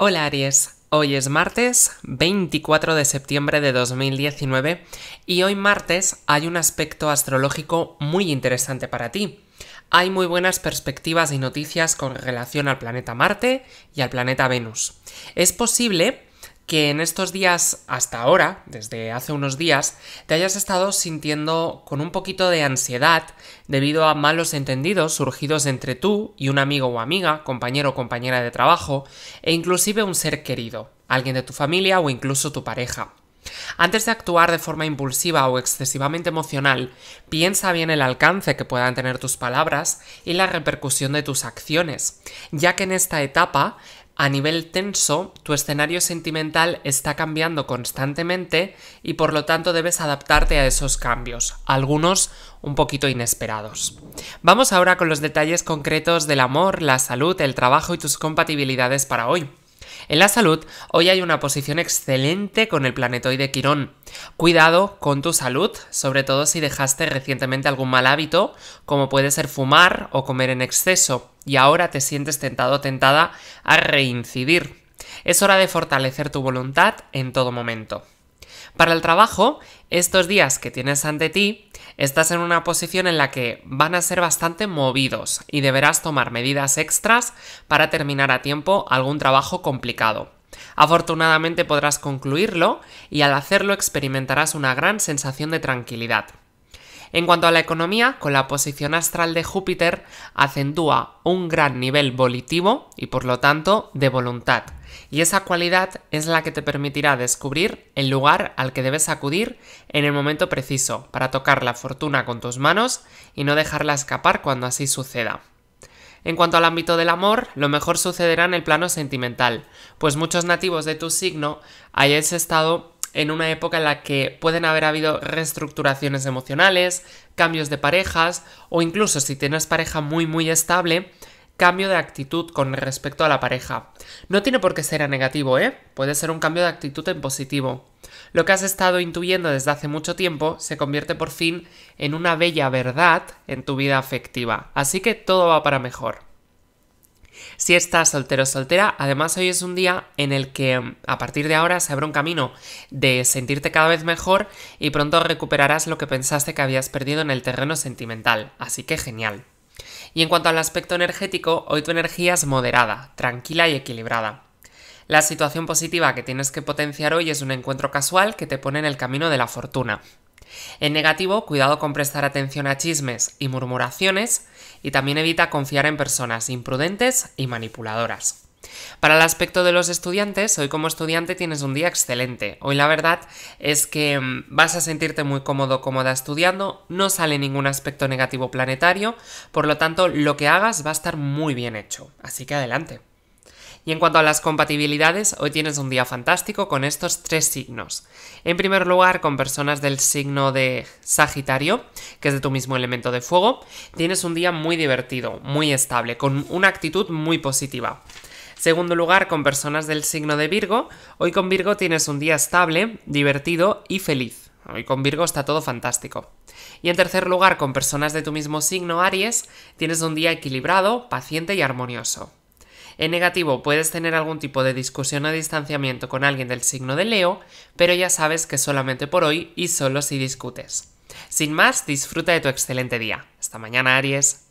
Hola Aries, hoy es martes 24 de septiembre de 2019 y hoy martes hay un aspecto astrológico muy interesante para ti. Hay muy buenas perspectivas y noticias con relación al planeta Marte y al planeta Venus. Es posible que en estos días hasta ahora, desde hace unos días, te hayas estado sintiendo con un poquito de ansiedad debido a malos entendidos surgidos entre tú y un amigo o amiga, compañero o compañera de trabajo, e inclusive un ser querido, alguien de tu familia o incluso tu pareja. Antes de actuar de forma impulsiva o excesivamente emocional, piensa bien el alcance que puedan tener tus palabras y la repercusión de tus acciones, ya que en esta etapa a nivel tenso, tu escenario sentimental está cambiando constantemente y por lo tanto debes adaptarte a esos cambios, algunos un poquito inesperados. Vamos ahora con los detalles concretos del amor, la salud, el trabajo y tus compatibilidades para hoy. En la salud, hoy hay una posición excelente con el planetoide Quirón. Cuidado con tu salud, sobre todo si dejaste recientemente algún mal hábito, como puede ser fumar o comer en exceso, y ahora te sientes tentado o tentada a reincidir. Es hora de fortalecer tu voluntad en todo momento. Para el trabajo, estos días que tienes ante ti, estás en una posición en la que van a ser bastante movidos y deberás tomar medidas extras para terminar a tiempo algún trabajo complicado. Afortunadamente podrás concluirlo y al hacerlo experimentarás una gran sensación de tranquilidad. En cuanto a la economía, con la posición astral de Júpiter acentúa un gran nivel volitivo y por lo tanto de voluntad. Y esa cualidad es la que te permitirá descubrir el lugar al que debes acudir en el momento preciso para tocar la fortuna con tus manos y no dejarla escapar cuando así suceda. En cuanto al ámbito del amor, lo mejor sucederá en el plano sentimental, pues muchos nativos de tu signo hayáis estado en una época en la que pueden haber habido reestructuraciones emocionales, cambios de parejas o incluso si tienes pareja muy muy estable, cambio de actitud con respecto a la pareja. No tiene por qué ser a negativo, ¿eh? Puede ser un cambio de actitud en positivo. Lo que has estado intuyendo desde hace mucho tiempo se convierte por fin en una bella verdad en tu vida afectiva, así que todo va para mejor. Si estás soltero o soltera, además hoy es un día en el que mm, a partir de ahora se abre un camino de sentirte cada vez mejor y pronto recuperarás lo que pensaste que habías perdido en el terreno sentimental, así que genial. Y en cuanto al aspecto energético, hoy tu energía es moderada, tranquila y equilibrada. La situación positiva que tienes que potenciar hoy es un encuentro casual que te pone en el camino de la fortuna, en negativo, cuidado con prestar atención a chismes y murmuraciones y también evita confiar en personas imprudentes y manipuladoras. Para el aspecto de los estudiantes, hoy como estudiante tienes un día excelente. Hoy la verdad es que mm, vas a sentirte muy cómodo, cómoda estudiando, no sale ningún aspecto negativo planetario, por lo tanto lo que hagas va a estar muy bien hecho. Así que adelante. Y en cuanto a las compatibilidades, hoy tienes un día fantástico con estos tres signos. En primer lugar, con personas del signo de Sagitario, que es de tu mismo elemento de fuego, tienes un día muy divertido, muy estable, con una actitud muy positiva. Segundo lugar, con personas del signo de Virgo, hoy con Virgo tienes un día estable, divertido y feliz. Hoy con Virgo está todo fantástico. Y en tercer lugar, con personas de tu mismo signo, Aries, tienes un día equilibrado, paciente y armonioso. En negativo, puedes tener algún tipo de discusión o distanciamiento con alguien del signo de Leo, pero ya sabes que solamente por hoy y solo si discutes. Sin más, disfruta de tu excelente día. Hasta mañana, Aries.